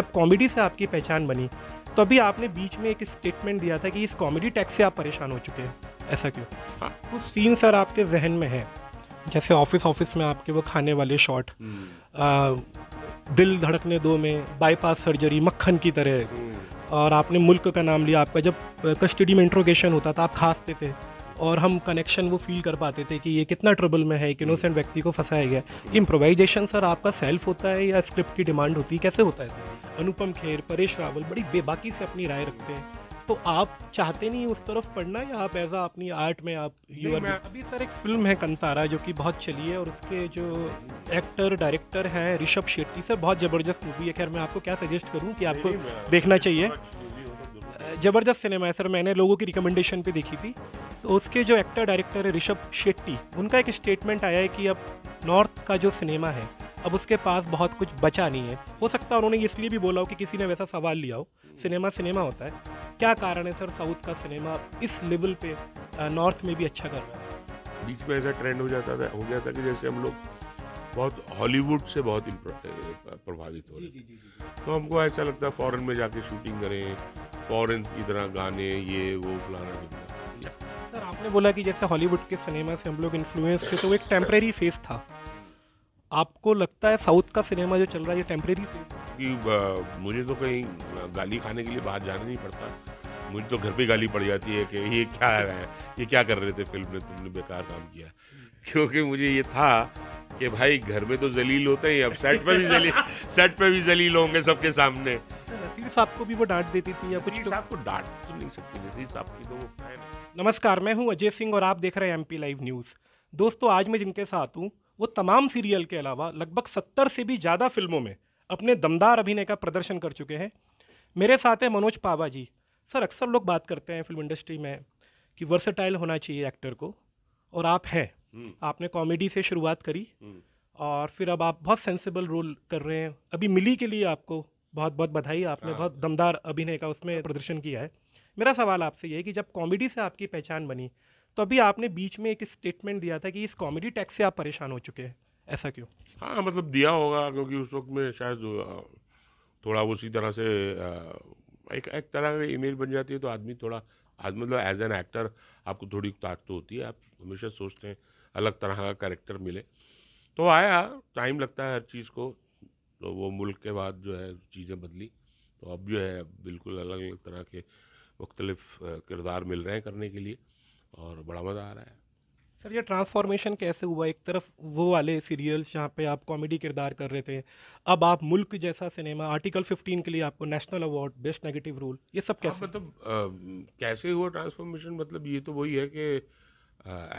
जब कॉमेडी से आपकी पहचान बनी तो अभी आपने बीच में एक स्टेटमेंट दिया था कि इस कॉमेडी टैक्स से आप परेशान हो चुके हैं ऐसा क्यों हाँ कुछ सीन सर आपके जहन में है जैसे ऑफिस ऑफिस में आपके वो खाने वाले शॉट हम्म। दिल धड़कने दो में बाईपास सर्जरी मक्खन की तरह हम्म। और आपने मुल्क का नाम लिया आपका जब कस्टडी में इंट्रोगेशन होता था आप खांसते थे और हम कनेक्शन वो फील कर पाते थे कि ये कितना ट्रबल में है एक इनोसेंट व्यक्ति को फंसाया गया इम्प्रोवाइजेशन सर आपका सेल्फ होता है या स्क्रिप्ट की डिमांड होती है कैसे होता है सर अनुपम खेर परेश रावल बड़ी बेबाकी से अपनी राय रखते हैं तो आप चाहते नहीं उस तरफ पढ़ना या आप एज अपनी आर्ट में आप यू आर अभी सर एक फिल्म है कंतारा जो कि बहुत चली है और उसके जो एक्टर डायरेक्टर हैं ऋषभ शेट्टी सर बहुत ज़बरदस्त मूवी है खैर मैं आपको क्या सजेस्ट करूँ कि आपको देखना चाहिए तो ज़बरदस्त सिनेमा है सर मैंने लोगों की रिकमेंडेशन पे देखी थी तो उसके जो एक्टर डायरेक्टर है ऋषभ शेट्टी उनका एक स्टेटमेंट आया है कि अब नॉर्थ का जो सिनेमा है अब उसके पास बहुत कुछ बचा नहीं है हो सकता है उन्होंने इसलिए भी बोला हो कि किसी ने वैसा सवाल लिया हो सिनेमा सिनेमा होता है क्या कारण है सर साउथ का सिनेमा इस लेवल पे नॉर्थ में भी अच्छा कर रहा है बीच में ऐसा ट्रेंड हो जाता था हो गया था कि जैसे हम लोग बहुत हॉलीवुड से बहुत प्रभावित हो रहे जी, तो हमको ऐसा लगता है फॉरेन में जाके शूटिंग करें फॉरेन की तरह गाने ये वो फलाना आपने बोला कि जैसे हॉलीवुड के सिनेमा से हम लोग इन्फ्लुएंस थे तो एक टेम्प्रेरी फेस था आपको लगता है साउथ का सिनेमा जो चल रहा है ये टेम्प्रेरी कि मुझे तो कहीं गाली खाने के लिए बाहर जाना नहीं पड़ता मुझे तो घर पे गाली पड़ जाती है कि ये क्या रहा है ये क्या कर रहे थे फिल्म में तुमने बेकार काम किया क्योंकि मुझे ये था कि भाई घर में तो जलील होते हैं अब सेट पर भी जलील सेट पर भी जलील होंगे सबके सामने साहब को भी वो डांट देती थी या कुछ तो? साहब को डांट तो नहीं सकती साहब की तो वो फैन नमस्कार मैं हूं अजय सिंह और आप देख रहे हैं एमपी लाइव न्यूज़ दोस्तों आज मैं जिनके साथ हूं वो तमाम सीरियल के अलावा लगभग सत्तर से भी ज़्यादा फिल्मों में अपने दमदार अभिनय का प्रदर्शन कर चुके हैं मेरे साथ है मनोज पावा जी सर अक्सर लोग बात करते हैं फिल्म इंडस्ट्री में कि वर्सेटाइल होना चाहिए एक्टर को और आप हैं हम्म। आपने कॉमेडी से शुरुआत करी हम्म। और फिर अब आप बहुत सेंसिबल रोल कर रहे हैं अभी मिली के लिए आपको बहुत बहुत बधाई आपने हाँ। बहुत दमदार अभिनय का उसमें प्रदर्शन किया है मेरा सवाल आपसे ये है कि जब कॉमेडी से आपकी पहचान बनी तो अभी आपने बीच में एक स्टेटमेंट दिया था कि इस कॉमेडी टैक्स से आप परेशान हो चुके हैं ऐसा क्यों हाँ मतलब दिया होगा क्योंकि उस वक्त में शायद थोड़ा उसी तरह से एक एक तरह की इमेज बन जाती है तो आदमी थोड़ा आदमी मतलब एज एन एक्टर आपको थोड़ी ताकत तो होती है आप हमेशा सोचते हैं अलग तरह का करेक्टर मिले तो आया टाइम लगता है हर चीज़ को तो वो मुल्क के बाद जो है चीज़ें बदली तो अब जो है बिल्कुल अलग अलग तरह के मुख्तलिफ किरदार मिल रहे हैं करने के लिए और बड़ा मज़ा आ रहा है सर ये ट्रांसफॉर्मेशन कैसे हुआ एक तरफ वो वाले सीरियल्स जहाँ पे आप कॉमेडी किरदार कर रहे थे अब आप मुल्क जैसा सिनेमा आर्टिकल 15 के लिए आपको national award best negative role ये सब कैसे हाँ, मतलब आ, कैसे हुआ ट्रांसफॉर्मेशन मतलब ये तो वही है कि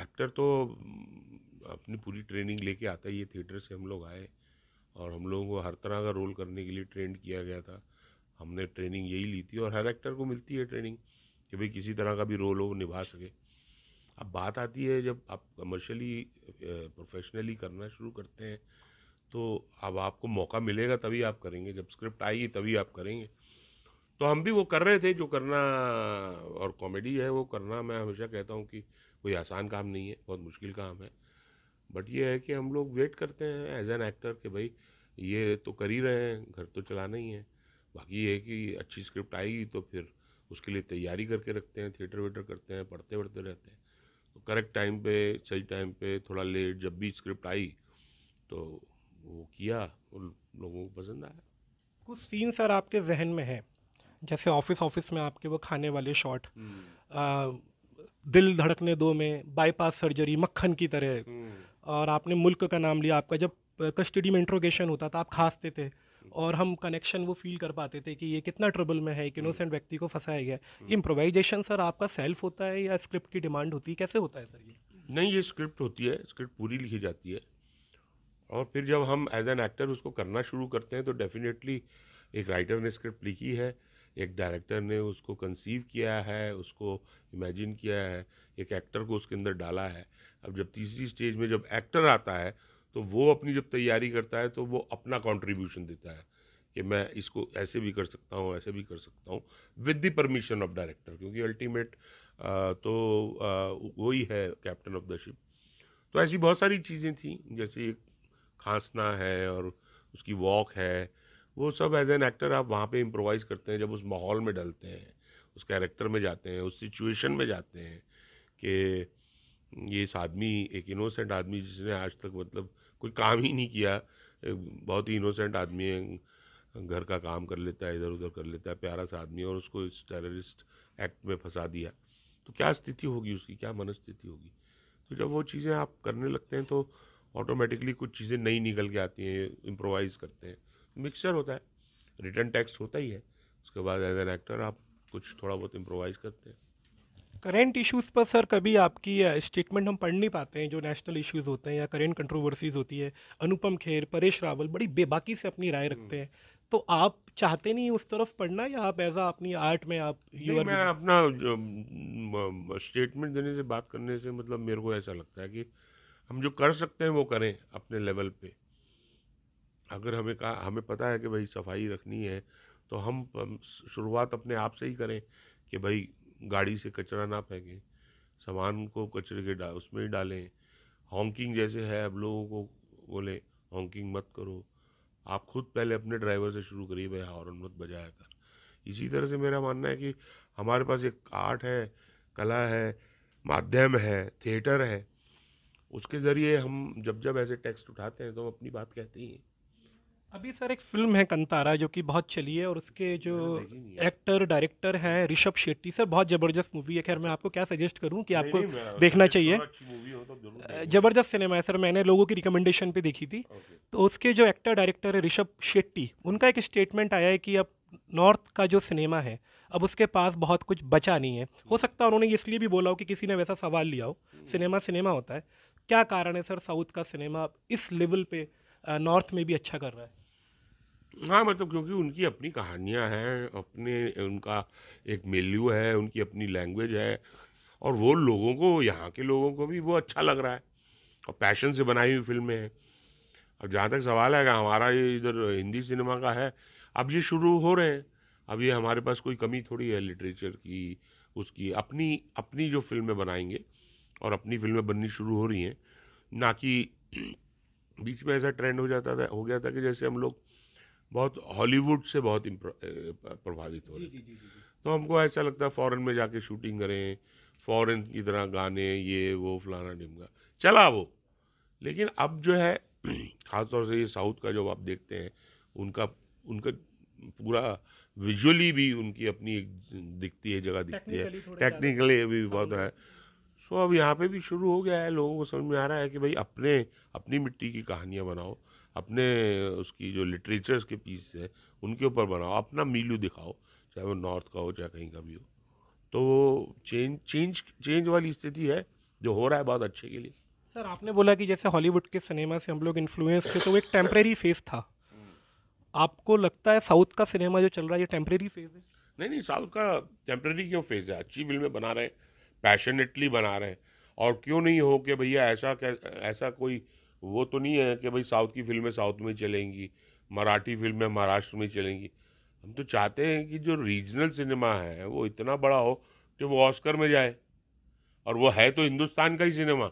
एक्टर तो अपनी पूरी ट्रेनिंग लेके आता है ये थिएटर से हम लोग आए और हम लोगों को हर तरह का रोल करने के लिए ट्रेंड किया गया था हमने ट्रेनिंग यही ली थी और हर एक्टर को मिलती है ट्रेनिंग कि भाई किसी तरह का भी रोल हो निभा सके अब बात आती है जब आप कमर्शली प्रोफेशनली करना शुरू करते हैं तो अब आपको मौका मिलेगा तभी आप करेंगे जब स्क्रिप्ट आएगी तभी आप करेंगे तो हम भी वो कर रहे थे जो करना और कॉमेडी है वो करना मैं हमेशा कहता हूँ कि कोई आसान काम नहीं है बहुत मुश्किल काम है बट ये है कि हम लोग वेट करते हैं एज एन एक्टर कि भाई ये तो कर ही रहे हैं घर तो चलाना ही है बाकी ये है कि अच्छी स्क्रिप्ट आएगी तो फिर उसके लिए तैयारी करके रखते हैं थिएटर वेटर करते हैं पढ़ते पढ़ते रहते हैं तो करेक्ट टाइम पे सही टाइम पे थोड़ा लेट जब भी स्क्रिप्ट आई तो वो किया और लोगों को पसंद आया कुछ सीन सर आपके जहन में है जैसे ऑफिस ऑफिस में आपके वो खाने वाले शॉट हम्म। दिल धड़कने दो में बाईपास सर्जरी मक्खन की तरह हम्म। और आपने मुल्क का नाम लिया आपका जब कस्टडी में इंट्रोगेशन होता था आप खाँसते थे और हम कनेक्शन वो फील कर पाते थे कि ये कितना ट्रबल में है एक इनोसेंट हम्म। व्यक्ति को फंसाया गया इम्प्रोवाइजेशन हम्म। सर आपका सेल्फ होता है या स्क्रिप्ट की डिमांड होती है कैसे होता है सर ये नहीं ये स्क्रिप्ट होती है स्क्रिप्ट पूरी लिखी जाती है और फिर जब हम एज एन एक्टर उसको करना शुरू करते हैं तो डेफिनेटली एक राइटर ने स्क्रिप्ट लिखी है एक डायरेक्टर ने उसको कंसीव किया है उसको इमेजिन किया है एक एक्टर को उसके अंदर डाला है अब जब तीसरी स्टेज में जब एक्टर आता है तो वो अपनी जब तैयारी करता है तो वो अपना कॉन्ट्रीब्यूशन देता है कि मैं इसको ऐसे भी कर सकता हूँ ऐसे भी कर सकता हूँ with the permission of director क्योंकि अल्टीमेट तो वो ही है कैप्टन ऑफ द शिप तो ऐसी बहुत सारी चीज़ें थी जैसे खांसना है और उसकी वॉक है वो सब एज एन एक्टर आप वहाँ पे इम्प्रोवाइज़ करते हैं जब उस माहौल में डलते हैं उस कैरेक्टर में जाते हैं उस सिचुएशन में जाते हैं कि ये इस आदमी एक इनोसेंट आदमी जिसने आज तक मतलब कोई काम ही नहीं किया बहुत ही इनोसेंट आदमी है घर का काम कर लेता है इधर उधर कर लेता है प्यारा सा आदमी और उसको इस टेररिस्ट एक्ट में फंसा दिया तो क्या स्थिति होगी उसकी क्या मनस्थिति होगी तो जब वो चीज़ें आप करने लगते हैं तो ऑटोमेटिकली कुछ चीज़ें नई निकल के आती हैं इम्प्रोवाइज़ करते हैं मिक्सचर होता है रिटर्न टेक्स्ट होता ही है उसके बाद एज एन एक्टर आप कुछ थोड़ा बहुत इम्प्रोवाइज़ करते हैं करेंट इश्यूज़ पर सर कभी आपकी स्टेटमेंट uh, हम पढ़ नहीं पाते हैं जो नेशनल इश्यूज़ होते हैं या करेंट कंट्रोवर्सीज़ होती है अनुपम खेर परेश रावल बड़ी बेबाकी से अपनी राय रखते हम्म। हैं तो आप चाहते नहीं उस तरफ पढ़ना या आप ऐसा अपनी आर्ट में आप यूर मैं अपना स्टेटमेंट देने से बात करने से मतलब मेरे को ऐसा लगता है कि हम जो कर सकते हैं वो करें अपने लेवल पे अगर हमें कहा हमें पता है कि भाई सफाई रखनी है तो हम शुरुआत अपने आप से ही करें कि भाई गाड़ी से कचरा ना फेंकें सामान को कचरे के डा उसमें ही डालें हॉन्किंग जैसे है अब लोगों को बोले हॉन्किंग मत करो आप खुद पहले अपने ड्राइवर से शुरू करिए भाई हॉर्न मत बजाया कर इसी तरह से मेरा मानना है कि हमारे पास एक आर्ट है कला है माध्यम है थिएटर है उसके ज़रिए हम जब जब ऐसे टेक्स्ट उठाते हैं तो हम अपनी बात कहते ही हैं अभी सर एक फिल्म है कंतारा जो कि बहुत चली है और उसके जो एक्टर डायरेक्टर हैं ऋषभ शेट्टी सर बहुत ज़बरदस्त मूवी है खैर मैं आपको क्या सजेस्ट करूं कि आपको नहीं, नहीं, देखना चाहिए तो ज़बरदस्त सिनेमा है सर मैंने लोगों की रिकमेंडेशन पे देखी थी तो उसके जो एक्टर डायरेक्टर है ऋषभ शेट्टी उनका एक स्टेटमेंट आया है कि अब नॉर्थ का जो सिनेमा है अब उसके पास बहुत कुछ बचा नहीं है हो hmm। सकता है उन्होंने इसलिए भी बोला हो कि किसी ने वैसा सवाल लिया हो सिनेमा hmm। सिनेमा होता है क्या कारण है सर साउथ का सिनेमा इस लेवल पे नॉर्थ में भी अच्छा कर रहा है हाँ मतलब क्योंकि उनकी अपनी कहानियाँ हैं अपने उनका एक मेल्यू है उनकी अपनी लैंग्वेज है और वो लोगों को यहाँ के लोगों को भी वो अच्छा लग रहा है और पैशन से बनाई हुई फिल्में हैं अब जहाँ तक सवाल है हमारा ये इधर हिंदी सिनेमा का है अब ये शुरू हो रहे हैं अब ये हमारे पास कोई कमी थोड़ी है लिटरेचर की उसकी अपनी अपनी जो फिल्में बनाएंगे और अपनी फिल्में बननी शुरू हो रही हैं ना कि बीच में ऐसा ट्रेंड हो जाता था हो गया था कि जैसे हम लोग बहुत हॉलीवुड से बहुत प्रभावित हो रहे जी, तो हमको ऐसा लगता है फॉरेन में जाके शूटिंग करें फॉरेन की तरह गाने ये वो फलाना ढिमका चला वो लेकिन अब जो है ख़ासतौर से ये साउथ का जो आप देखते हैं उनका उनका पूरा विजुअली भी उनकी अपनी एक दिखती है जगह दिखती है टेक्निकली भी बहुत हाँ। है सो अब यहाँ पे भी शुरू हो गया है लोगों को समझ में आ रहा है कि भाई अपने अपनी मिट्टी की कहानियाँ बनाओ अपने उसकी जो लिटरेचर्स के पीस है उनके ऊपर बनाओ अपना मीलू दिखाओ चाहे वो नॉर्थ का हो चाहे कहीं का भी हो तो चेंज चेंज चेंज वाली स्थिति है जो हो रहा है बहुत अच्छे के लिए सर आपने बोला कि जैसे हॉलीवुड के सिनेमा से हम लोग इन्फ्लुएंस थे तो वो एक टेम्प्रेरी फेज़ था आपको लगता है साउथ का सिनेमा जो चल रहा है ये टेम्प्रेरी फेज़ है नहीं नहीं साउथ का टेम्प्रेरी क्यों फेज़ है अच्छी फिल्में बना रहे हैं पैशनेटली बना रहे हैं और क्यों नहीं हो कि भैया ऐसा ऐसा कोई वो तो नहीं है कि भाई साउथ की फिल्में साउथ में चलेंगी मराठी फिल्में महाराष्ट्र में चलेंगी हम तो चाहते हैं कि जो रीजनल सिनेमा है वो इतना बड़ा हो कि वो ऑस्कर में जाए और वो है तो हिंदुस्तान का ही सिनेमा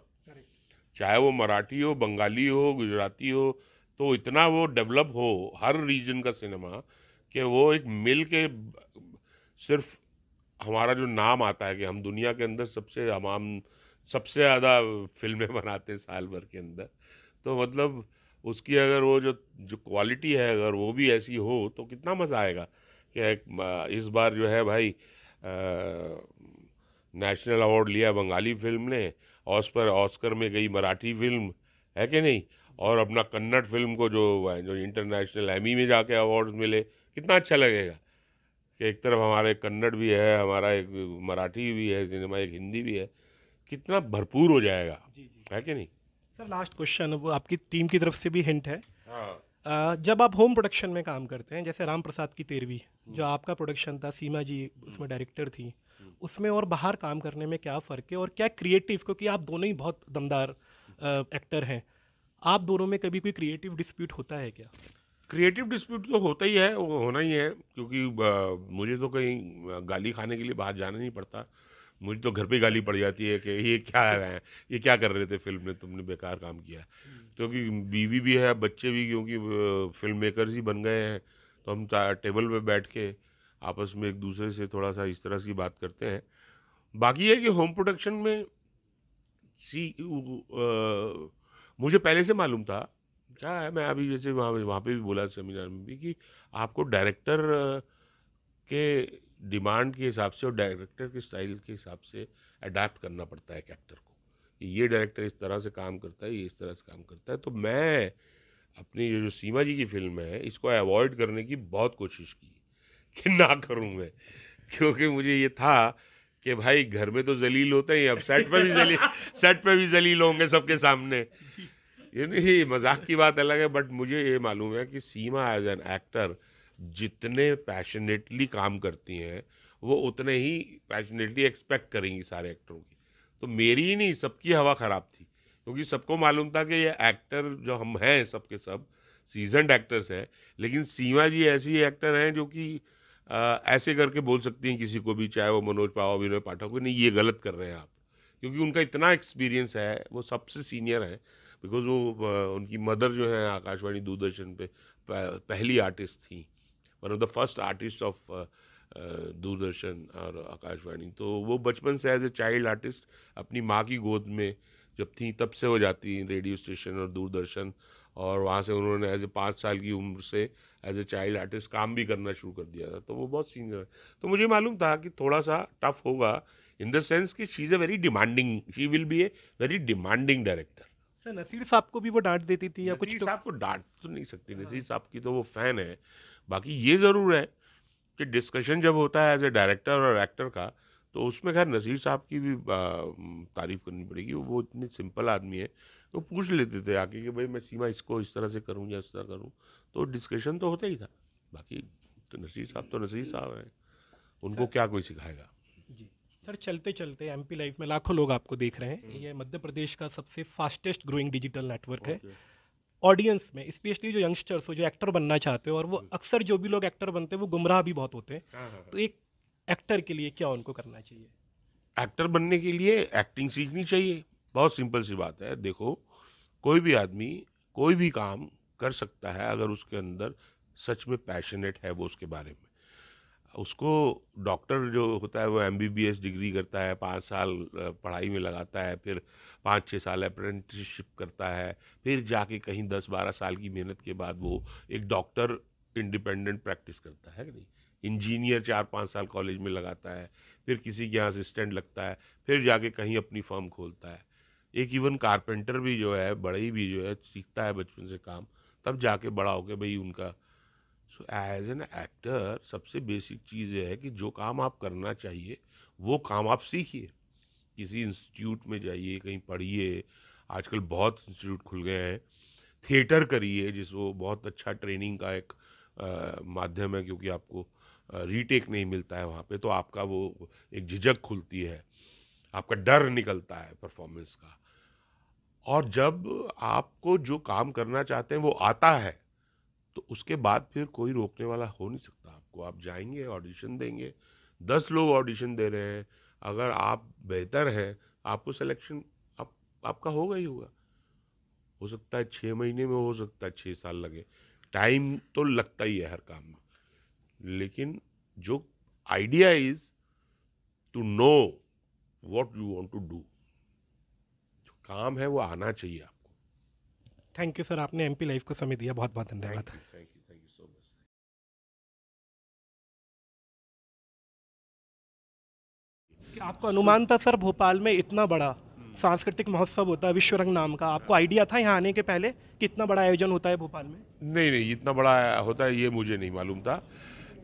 चाहे वो मराठी हो बंगाली हो गुजराती हो तो इतना वो डेवलप हो हर रीजन का सिनेमा कि वो एक मिल के सिर्फ हमारा जो नाम आता है कि हम दुनिया के अंदर सबसे हमाम सबसे ज़्यादा फिल्में बनाते हैं साल भर के अंदर तो मतलब उसकी अगर वो जो जो क्वालिटी है अगर वो भी ऐसी हो तो कितना मज़ा आएगा कि इस बार जो है भाई नेशनल अवार्ड लिया बंगाली फिल्म ने ऑस पर ऑस्कर में गई मराठी फिल्म है कि नहीं और अपना कन्नड़ फिल्म को जो जो इंटरनेशनल एमी में जाके अवार्ड मिले कितना अच्छा लगेगा कि एक तरफ हमारे कन्नड़ भी है हमारा एक मराठी भी है सिनेमा एक हिंदी भी है कितना भरपूर हो जाएगा जी जी। है कि नहीं सर लास्ट क्वेश्चन वो आपकी टीम की तरफ से भी हिंट है आ, हाँ। जब आप होम प्रोडक्शन में काम करते हैं जैसे राम प्रसाद की तेरवी हम्म। जो आपका प्रोडक्शन था सीमा जी हम्म। उसमें डायरेक्टर थी हम्म। उसमें और बाहर काम करने में क्या फ़र्क है और क्या क्रिएटिव क्योंकि आप दोनों ही बहुत दमदार एक्टर हैं आप दोनों में कभी कोई क्रिएटिव डिस्प्यूट होता है क्या क्रिएटिव डिस्प्यूट तो होता ही है वो होना ही है क्योंकि मुझे तो कहीं गाली खाने के लिए बाहर जाना नहीं पड़ता मुझे तो घर पे गाली पड़ जाती है कि ये क्या है ये क्या कर रहे थे फिल्म में तुमने बेकार काम किया क्योंकि हम्म। तो बीवी भी है बच्चे भी क्योंकि फिल्म मेकर्स ही बन गए हैं तो हम टेबल पे बैठ के आपस में एक दूसरे से थोड़ा सा इस तरह की बात करते हैं बाकी है कि होम प्रोडक्शन में सी आ, मुझे पहले से मालूम था क्या है मैं अभी जैसे वहाँ वहाँ पे भी बोला सेमिनार में भी कि आपको डायरेक्टर के डिमांड के हिसाब से और डायरेक्टर के स्टाइल के हिसाब से अडाप्ट करना पड़ता है एक एक्टर को कि ये डायरेक्टर इस तरह से काम करता है ये इस तरह से काम करता है तो मैं अपनी जो सीमा जी की फिल्म है इसको अवॉइड करने की बहुत कोशिश की कि ना करूँ मैं क्योंकि मुझे ये था कि भाई घर में तो जलील होते ही अब सेट पर भी जलील सेट पर भी जलील होंगे सबके सामने ये नहीं मजाक की बात अलग है बट मुझे ये मालूम है कि सीमा एज एन एक्टर जितने पैशनेटली काम करती हैं वो उतने ही पैशनेटली एक्सपेक्ट करेंगी सारे एक्टरों की तो मेरी ही नहीं सबकी हवा ख़राब थी क्योंकि सबको मालूम था कि ये एक्टर जो हम हैं सबके सब सीजनड एक्टर्स हैं लेकिन सीमा जी ऐसी एक्टर हैं जो कि ऐसे करके बोल सकती हैं किसी को भी चाहे वो मनोज पावा विनोद पाठक नहीं ये गलत कर रहे हैं आप क्योंकि उनका इतना एक्सपीरियंस है वो सबसे सीनियर हैं बिकॉज वो उनकी मदर जो है आकाशवाणी दूरदर्शन पे पहली आर्टिस्ट थी one of the first artist of Doordarshan और आकाशवाणी तो वो बचपन से एज ए चाइल्ड आर्टिस्ट अपनी माँ की गोद में जब थी तब से हो जाती रेडियो स्टेशन और दूरदर्शन और वहाँ से उन्होंने एज ए पाँच साल की उम्र से एज ए चाइल्ड आर्टिस्ट काम भी करना शुरू कर दिया था तो वो बहुत सीनियर तो मुझे मालूम था कि थोड़ा सा टफ होगा इन द सेंस कि she is a very demanding she will be a very demanding director sir Naseer साहब को भी वो डांट देती थी या कुछ तो... साहब को डांट तो नहीं सकती हाँ। नसीर साहब की तो वो फ़ैन है बाकी ये ज़रूर है कि डिस्कशन जब होता है एज ए डायरेक्टर और एक्टर का तो उसमें खैर नसीर साहब की भी तारीफ करनी पड़ेगी वो इतने सिंपल आदमी है तो पूछ लेते थे आके कि भाई मैं सीमा इसको इस तरह से करूँ या इस तरह करूँ तो डिस्कशन तो होता ही था बाकी तो नसीर साहब तो नसीर साहब हैं उनको क्या कोई सिखाएगा जी सर चलते चलते एमपी लाइफ में लाखों लोग आपको देख रहे हैं हम्म। ये मध्य प्रदेश का सबसे फास्टेस्ट ग्रोइंग डिजिटल नेटवर्क है ऑडियंस में स्पेशली जो यंगस्टर्स हो जो एक्टर बनना चाहते हो और वो हम्म। अक्सर जो भी लोग एक्टर बनते हैं वो गुमराह भी बहुत होते हैं हाँ, हाँ, हाँ। तो एक एक्टर के लिए क्या उनको करना चाहिए एक्टर बनने के लिए एक्टिंग सीखनी चाहिए बहुत सिंपल सी बात है देखो कोई भी आदमी कोई भी काम कर सकता है अगर उसके अंदर सच में पैशनेट है वो उसके बारे में उसको डॉक्टर जो होता है वो एम डिग्री करता है पाँच साल पढ़ाई में लगाता है फिर पाँच छः साल अप्रेंटिसशिप करता है फिर जाके कहीं दस बारह साल की मेहनत के बाद वो एक डॉक्टर इंडिपेंडेंट प्रैक्टिस करता है नहीं इंजीनियर चार पाँच साल कॉलेज में लगाता है फिर किसी के यहाँ असिस्टेंट लगता है फिर जाके कहीं अपनी फर्म खोलता है एक इवन कारपेंटर भी जो है बड़े भी जो है सीखता है बचपन से काम तब जाके बड़ा होकर भाई उनका सो एज एन एक्टर सबसे बेसिक चीज़ ये है कि जो काम आप करना चाहिए वो काम आप सीखिए किसी इंस्टीट्यूट में जाइए कहीं पढ़िए आजकल बहुत इंस्टीट्यूट खुल गए हैं थिएटर करिए जिसको बहुत अच्छा ट्रेनिंग का एक आ, माध्यम है क्योंकि आपको रीटेक नहीं मिलता है वहाँ पे तो आपका वो एक झिझक खुलती है आपका डर निकलता है परफॉर्मेंस का और जब आपको जो काम करना चाहते हैं वो आता है तो उसके बाद फिर कोई रोकने वाला हो नहीं सकता आपको आप जाएंगे ऑडिशन देंगे दस लोग ऑडिशन दे रहे हैं अगर आप बेहतर हैं आपको सिलेक्शन आप आपका होगा ही होगा हो सकता है छः महीने में हो सकता है छः साल लगे टाइम तो लगता ही है हर काम में लेकिन जो idea is to know what you want to do जो काम है वो आना चाहिए आपको थैंक यू सर आपने एमपी लाइफ को समय दिया बहुत बहुत धन्यवाद आपको अनुमान था सर भोपाल में इतना बड़ा सांस्कृतिक महोत्सव होता है विश्व रंग नाम का आपको आइडिया था यहाँ आने के पहले कि इतना बड़ा आयोजन होता है भोपाल में नहीं नहीं इतना बड़ा होता है ये मुझे नहीं मालूम था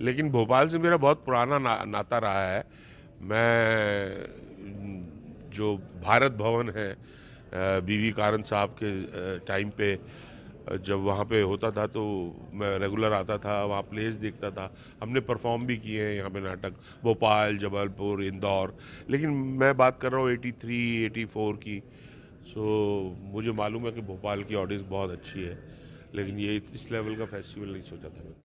लेकिन भोपाल से मेरा बहुत पुराना ना, नाता रहा है मैं जो भारत भवन है बीवी कारण साहब के टाइम पे जब वहाँ पे होता था तो मैं रेगुलर आता था वहाँ प्लेस देखता था हमने परफॉर्म भी किए हैं यहाँ पे नाटक भोपाल जबलपुर इंदौर लेकिन मैं बात कर रहा हूँ 83, 84 की सो मुझे मालूम है कि भोपाल की ऑडियंस बहुत अच्छी है लेकिन ये इस लेवल का फेस्टिवल नहीं सोचा था मैंने